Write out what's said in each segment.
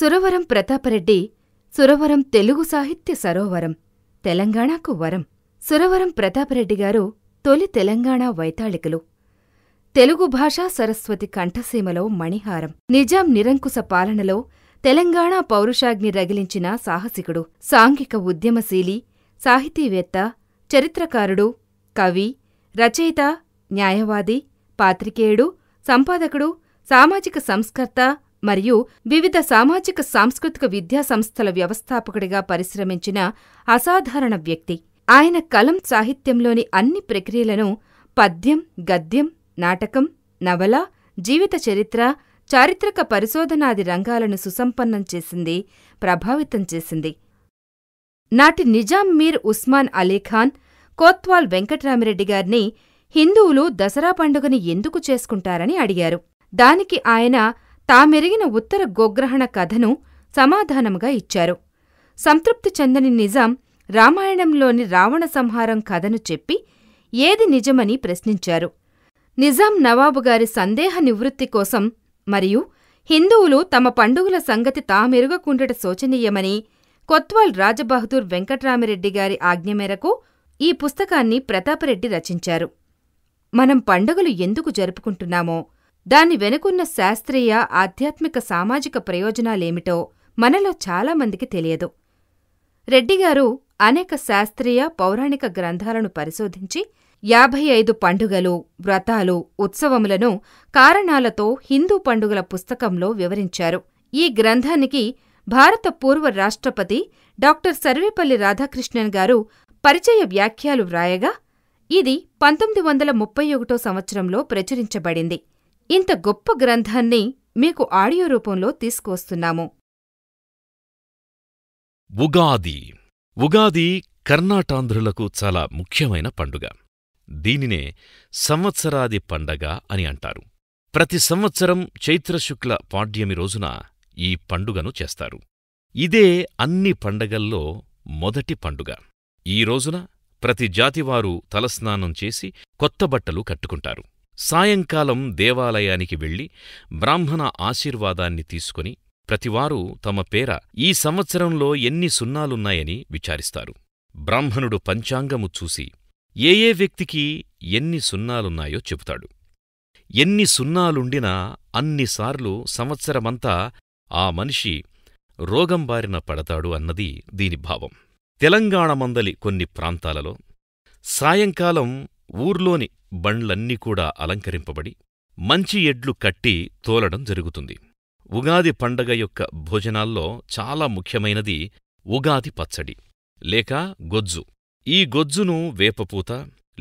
సురవరం ప్రతాపరెడ్డి సురవరం తెలుగు సాహిత్య సరోవరం తెలంగాణకు వరం సురవరం ప్రతాపరెడ్డి గారు తొలి తెలంగాణ వైతాళికులు తెలుగు భాషా సరస్వతి కంఠసీమలో మణిహారం నిజాం నిరంకుశ పాలనలో తెలంగాణ పౌరుషాగ్ని రగిలించిన సాహసికుడు సాంఘిక ఉద్యమశీలి సాహితీవేత్త చరిత్రకారుడు కవి రచయిత న్యాయవాది పాత్రికేయుడు సంపాదకుడు సామాజిక సంస్కర్త మరియు వివిధ సామాజిక సాంస్కృతిక విద్యా సంస్థల వ్యవస్థాపకుడిగా పరిశ్రమించిన అసాధారణ వ్యక్తి ఆయన కలం సాహిత్యంలోని అన్ని ప్రక్రియలను పద్యం గద్యం నాటకం నవల జీవిత చరిత్ర చారిత్రక పరిశోధనాది రంగాలను సుసంపన్నం చేసింది ప్రభావితం చేసింది నాటి నిజాం మీర్ ఉస్మాన్ అలీఖాన్ కోత్వాల్ వెంకటరామిరెడ్డి గారిని హిందువులు దసరా పండుగని ఎందుకు చేసుకుంటారని అడిగారు దానికి ఆయన తామెరిగిన ఉత్తర గోగ్రహణ కథను సమాధానముగా ఇచ్చారు సంతృప్తి చెందని నిజాం రామాయణంలోని రావణ సంహారం కథను చెప్పి ఏది నిజమని ప్రశ్నించారు నిజాం నవాబుగారి సందేహ నివృత్తి కోసం మరియు హిందువులు తమ పండుగల సంగతి తామెరుగకుండట శోచనీయమని కొత్వాల్ రాజబహదూర్ వెంకట్రామిరెడ్డిగారి గారి ఆజ్ఞ మేరకు ఈ పుస్తకాన్ని ప్రతాపరెడ్డి రచించారు మనం పండుగలు ఎందుకు జరుపుకుంటున్నామో దాని వెనుకున్న శాస్త్రీయ ఆధ్యాత్మిక సామాజిక ప్రయోజనాలేమిటో మనలో చాలామందికి తెలియదు రెడ్డిగారు అనేక శాస్త్రీయ పౌరాణిక గ్రంథాలను పరిశోధించి యాభై ఐదు పండుగలు వ్రతాలు ఉత్సవములను కారణాలతో హిందూ పండుగల పుస్తకంలో వివరించారు ఈ గ్రంథానికి భారత పూర్వ రాష్ట్రపతి డాక్టర్ సర్వేపల్లి రాధాకృష్ణన్ గారు పరిచయ వ్యాఖ్యలు వ్రాయగా ఇది పంతొమ్మిది వందల ముప్పై ఒకటో సంవత్సరంలో ప్రచురించబడింది ఇంత గొప్ప గ్రంథాన్ని మీకు ఆడియో రూపంలో తీసుకువస్తున్నాము ఉగాది ఉగాది కర్ణాటాంధ్రులకు చాలా ముఖ్యమైన పండుగ దీనినే సంవత్సరాది పండగ అని అంటారు ప్రతి సంవత్సరం చైత్రశుక్ల పాడ్యమి రోజున ఈ పండుగను చేస్తారు ఇదే అన్ని పండగల్లో మొదటి పండుగ ఈ రోజున ప్రతి జాతివారు తలస్నానం చేసి కొత్త బట్టలు కట్టుకుంటారు సాయంకాలం దేవాలయానికి వెళ్లి బ్రాహ్మణ ఆశీర్వాదాన్ని తీసుకుని ప్రతివారూ తమ పేర ఈ సంవత్సరంలో ఎన్ని సున్నాలున్నాయని విచారిస్తారు బ్రాహ్మణుడు పంచాంగము చూసి ఏ ఏ వ్యక్తికి ఎన్ని సున్నాలున్నాయో చెబుతాడు ఎన్ని సున్నాలుండినా అన్నిసార్లు సంవత్సరమంతా ఆ మనిషి రోగం బారిన పడతాడు అన్నది దీని భావం తెలంగాణ మందలి కొన్ని ప్రాంతాలలో సాయంకాలం ఊర్లోని బండ్లన్నీ కూడా అలంకరింపబడి మంచి ఎడ్లు కట్టి తోలడం జరుగుతుంది ఉగాది పండగ యొక్క భోజనాల్లో చాలా ముఖ్యమైనది ఉగాది పచ్చడి లేక గొజ్జు ఈ గొజ్జును వేపపూత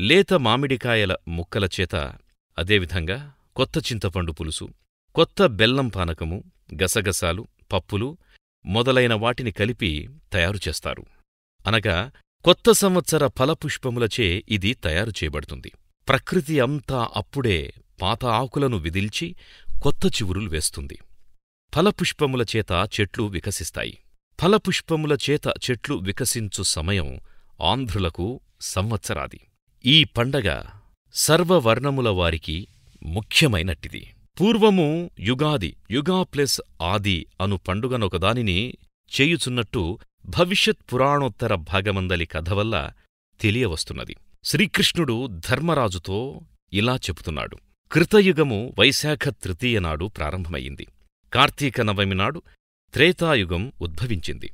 లేత మామిడికాయల ముక్కల చేత అదేవిధంగా కొత్త చింతపండు పులుసు కొత్త బెల్లం పానకము గసగసాలు పప్పులు మొదలైన వాటిని కలిపి తయారుచేస్తారు అనగా కొత్త సంవత్సర ఫలపుష్పములచే ఇది తయారు చేయబడుతుంది ప్రకృతి అంతా అప్పుడే పాత ఆకులను విదిల్చి కొత్త చివురులు వేస్తుంది ఫలపుష్పముల చేత చెట్లు వికసిస్తాయి ఫలపుష్పముల చేత చెట్లు వికసించు సమయం ఆంధ్రులకు సంవత్సరాది ఈ పండగ సర్వవర్ణముల వారికి ముఖ్యమైనట్టిది పూర్వము యుగాది యుగా ప్లస్ ఆది అను పండుగనొకదానిని చేయుచున్నట్టు భవిష్యత్ పురాణోత్తర భాగమందలి కథ వల్ల తెలియవస్తున్నది శ్రీకృష్ణుడు ధర్మరాజుతో ఇలా చెబుతున్నాడు కృతయుగము వైశాఖ తృతీయ నాడు ప్రారంభమయ్యింది కార్తీక నవమి నాడు త్రేతాయుగం ఉద్భవించింది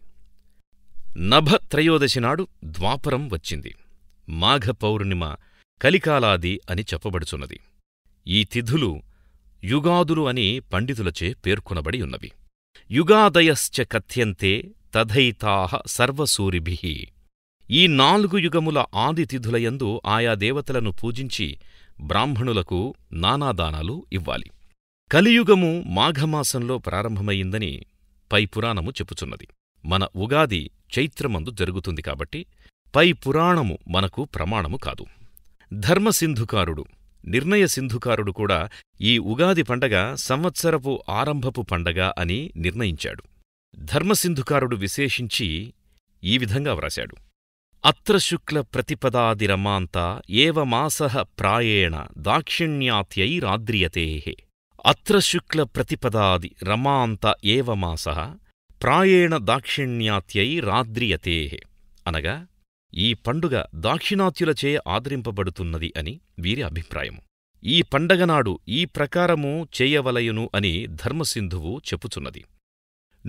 నభ త్రయోదశి నాడు ద్వాపరం వచ్చింది మాఘ పౌర్ణిమ కలికాలాది అని చెప్పబడుచున్నది ఈ తిథులు యుగాదులు అని పండితులచే పేర్కొనబడి ఉన్నవి యుగాదయశ్చ కథ్యంతే తథైతాహ సర్వసూరిభి ఈ నాలుగు యుగముల ఆదితిథులయందు ఆయా దేవతలను పూజించి బ్రాహ్మణులకు నానాదానాలు ఇవ్వాలి కలియుగము మాఘమాసంలో ప్రారంభమయ్యిందని పై పురాణము చెప్పుచున్నది మన ఉగాది చైత్రమందు జరుగుతుంది కాబట్టి పై పురాణము మనకు ప్రమాణము కాదు ధర్మసింధుకారుడు నిర్ణయ సింధుకారుడు కూడా ఈ ఉగాది పండగ సంవత్సరపు ఆరంభపు పండగ అని నిర్ణయించాడు ధర్మసింధుకారుడు విశేషించి ఈ విధంగా వ్రాశాడు అత్ర శుక్లప్రతిపదాదిరమాంతా ఏవ మాసః ప్రాయేణ దాక్షిణ్యాత్యై రాద్రియతే అత్ర ప్రతిపదాది రమాంత ఏవ ప్రాయేణ దాక్షిణ్యాత్యై రాద్రియతే అనగా ఈ పండుగ దాక్షిణాత్యులచే ఆదరింపబడుతున్నది అని వీరి అభిప్రాయము ఈ పండగనాడు ఈ ప్రకారము చేయవలయును అని ధర్మసింధువు చెప్పుచున్నది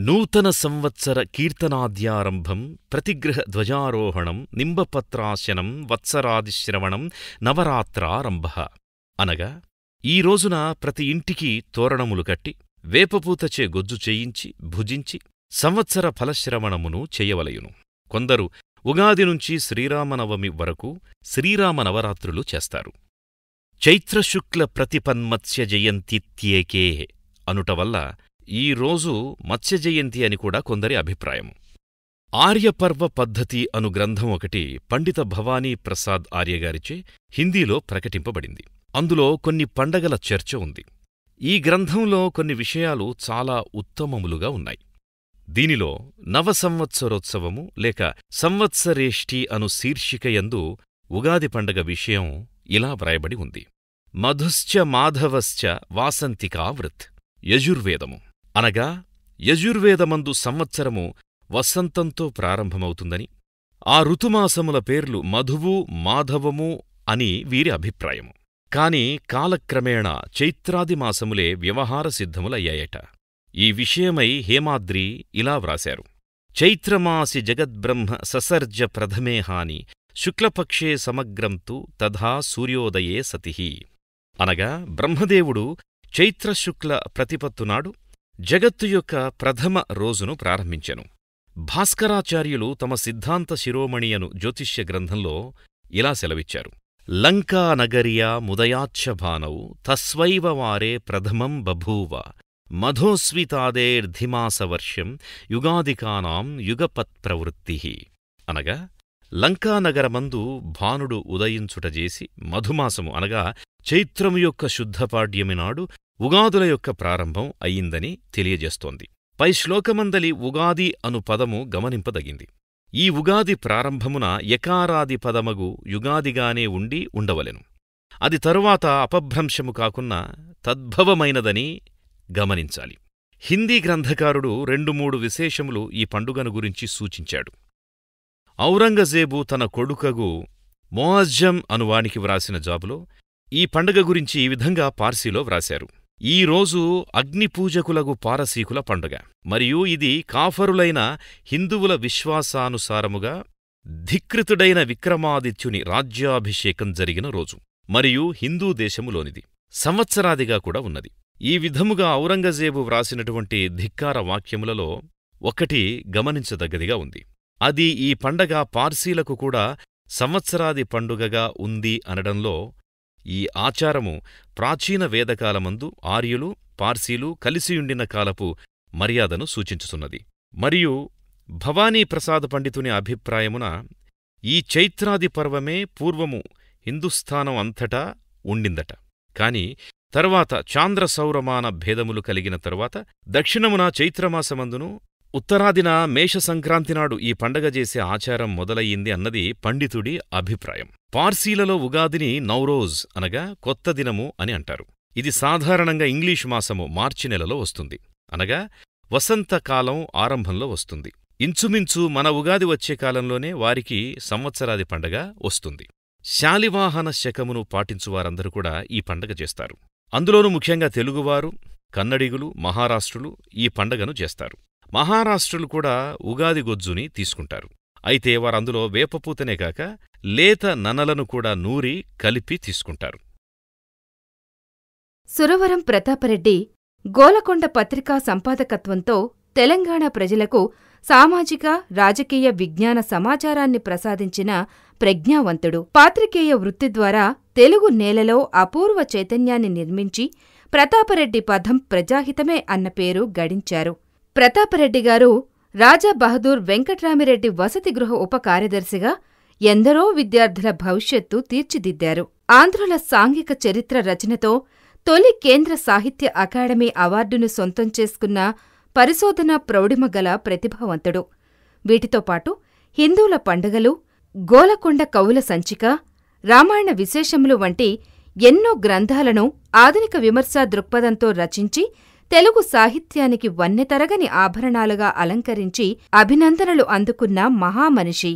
నూతన సంవత్సర కీర్తనాద్యారంభం ప్రతిగ్రహ ధ్వజారోహణం నింబపత్రాశనం వత్సరాదిశ్రవణం నవరాత్రారంభ అనగా ఈ రోజున ప్రతి ఇంటికి తోరణములు కట్టి వేపపూతచే గొజ్జు చేయించి భుజించి సంవత్సర ఫలశ్రవణమును చేయవలయును కొందరు ఉగాది నుంచి శ్రీరామనవమి వరకు శ్రీరామనవరాత్రులు చేస్తారు చైత్రశుక్ల ప్రతిపన్మత్స్య జయంతిత్యేకే అనుటవల్ల ఈ రోజు మత్స్యజయంతి అని కూడా కొందరి అభిప్రాయం ఆర్యపర్వ పద్ధతి అను గ్రంథం ఒకటి పండిత భవానీ ప్రసాద్ ఆర్యగారిచే హిందీలో ప్రకటింపబడింది అందులో కొన్ని పండగల చర్చ ఉంది ఈ గ్రంథంలో కొన్ని విషయాలు చాలా ఉత్తమములుగా ఉన్నాయి దీనిలో నవ సంవత్సరోత్సవము లేక సంవత్సరేష్ఠి అను శీర్షికయందు ఉగాది పండగ విషయం ఇలా వ్రాయబడి ఉంది మధుశ్చ మాధవశ్చ వాసంతికా వృత్ యజుర్వేదము అనగా యజుర్వేదమందు సంవత్సరము వసంతంతో ప్రారంభమవుతుందని ఆ ఋతుమాసముల పేర్లు మధువు మాధవము అని వీరి అభిప్రాయము కాని కాలక్రమేణా చైత్రాది మాసములే వ్యవహార సిద్ధములయ్యాయట ఈ విషయమై హేమాద్రి ఇలా వ్రాశారు చైత్రమాసి జగద్బ్రహ్మ ససర్జ ప్రథమే హాని శుక్లపక్షే సమగ్రం తు తథా సూర్యోదయే సతిహి అనగా బ్రహ్మదేవుడు చైత్రశుక్ల ప్రతిపత్తునాడు జగత్తు యొక్క ప్రథమ రోజును ప్రారంభించెను భాస్కరాచార్యులు తమ సిద్ధాంత శిరోమణియను జ్యోతిష్య గ్రంథంలో ఇలా సెలవిచ్చారు లంకా నగరియా ముదయాచ్ఛభానౌ తస్వైవ వారే ప్రథమం బభూవ మధోస్వితాదేర్ధిమాసవర్ష్యం యుగాదికానాం యుగపత్ప్రవృత్తి అనగా లంకానగరమందు భానుడు ఉదయించుటజేసి మధుమాసము అనగా చైత్రము యొక్క శుద్ధపాడ్యమినాడు ఉగాదుల యొక్క ప్రారంభం అయిందని తెలియజేస్తోంది పై శ్లోకమందలి ఉగాది అను పదము గమనింపదగింది ఈ ఉగాది ప్రారంభమున యకారాది పదమగు యుగాదిగానే ఉండి ఉండవలెను అది తరువాత అపభ్రంశము కాకున్నా తద్భవమైనదని గమనించాలి హిందీ గ్రంథకారుడు రెండు మూడు విశేషములు ఈ పండుగను గురించి సూచించాడు ఔరంగజేబు తన కొడుకగు మోఅజ్జం అనువానికి వ్రాసిన జాబులో ఈ పండగ గురించి ఈ విధంగా పార్సీలో వ్రాశారు ఈ రోజు అగ్నిపూజకులగు పారసీకుల పండుగ మరియు ఇది కాఫరులైన హిందువుల విశ్వాసానుసారముగా ధికృతుడైన విక్రమాదిత్యుని రాజ్యాభిషేకం జరిగిన రోజు మరియు హిందూ దేశములోనిది సంవత్సరాదిగా కూడా ఉన్నది ఈ విధముగా ఔరంగజేబు వ్రాసినటువంటి ధిక్కార వాక్యములలో ఒకటి గమనించదగ్గదిగా ఉంది అది ఈ పండగ పార్సీలకు కూడా సంవత్సరాది పండుగగా ఉంది అనడంలో ఈ ఆచారము ప్రాచీన వేదకాలమందు ఆర్యులు పార్సీలు కలిసియుండిన కాలపు మర్యాదను సూచించుచున్నది మరియు భవానీ ప్రసాద్ పండితుని అభిప్రాయమున ఈ చైత్రాది పర్వమే పూర్వము హిందుస్థానం అంతటా ఉండిందట కాని తరువాత చాంద్రసౌరమాన భేదములు కలిగిన తరువాత దక్షిణమున చైత్రమాసమందును ఉత్తరాదిన మేష సంక్రాంతినాడు ఈ పండగ చేసే ఆచారం మొదలయ్యింది అన్నది పండితుడి అభిప్రాయం పార్సీలలో ఉగాదిని నౌరోజ్ అనగా కొత్త దినము అని అంటారు ఇది సాధారణంగా ఇంగ్లీషు మాసము మార్చి నెలలో వస్తుంది అనగా వసంతకాలం ఆరంభంలో వస్తుంది ఇంచుమించు మన ఉగాది వచ్చే కాలంలోనే వారికి సంవత్సరాది పండగ వస్తుంది శాలివాహన శకమును పాటించువారందరూ కూడా ఈ పండగ చేస్తారు అందులోనూ ముఖ్యంగా తెలుగువారు కన్నడిగులు మహారాష్ట్రులు ఈ పండగను చేస్తారు మహారాష్ట్రులు కూడా ఉగాది గొజ్జుని తీసుకుంటారు అయితే వారందులో వేపపూతనే కాక లేత ననలను కూడా నూరి కలిపి తీసుకుంటారు సురవరం ప్రతాపరెడ్డి గోలకొండ పత్రికా సంపాదకత్వంతో తెలంగాణ ప్రజలకు సామాజిక రాజకీయ విజ్ఞాన సమాచారాన్ని ప్రసాదించిన ప్రజ్ఞావంతుడు పాత్రికేయ వృత్తి ద్వారా తెలుగు నేలలో అపూర్వ చైతన్యాన్ని నిర్మించి ప్రతాపరెడ్డి పదం ప్రజాహితమే అన్న పేరు గడించారు ప్రతాపరెడ్డి గారు రాజా బహదూర్ వెంకట్రామిరెడ్డి వసతిగృహ ఉప కార్యదర్శిగా ఎందరో విద్యార్థుల భవిష్యత్తు తీర్చిదిద్దారు ఆంధ్రుల సాంఘిక చరిత్ర రచనతో తొలి కేంద్ర సాహిత్య అకాడమీ అవార్డును సొంతం చేసుకున్న పరిశోధనా ప్రౌఢిమగల ప్రతిభావంతుడు వీటితో పాటు హిందువుల పండుగలు గోలకొండ కవుల సంచిక రామాయణ విశేషములు వంటి ఎన్నో గ్రంథాలను ఆధునిక విమర్శా దృక్పథంతో రచించి తెలుగు సాహిత్యానికి వన్నెతరగని ఆభరణాలుగా అలంకరించి అభినందనలు అందుకున్న మహామనిషి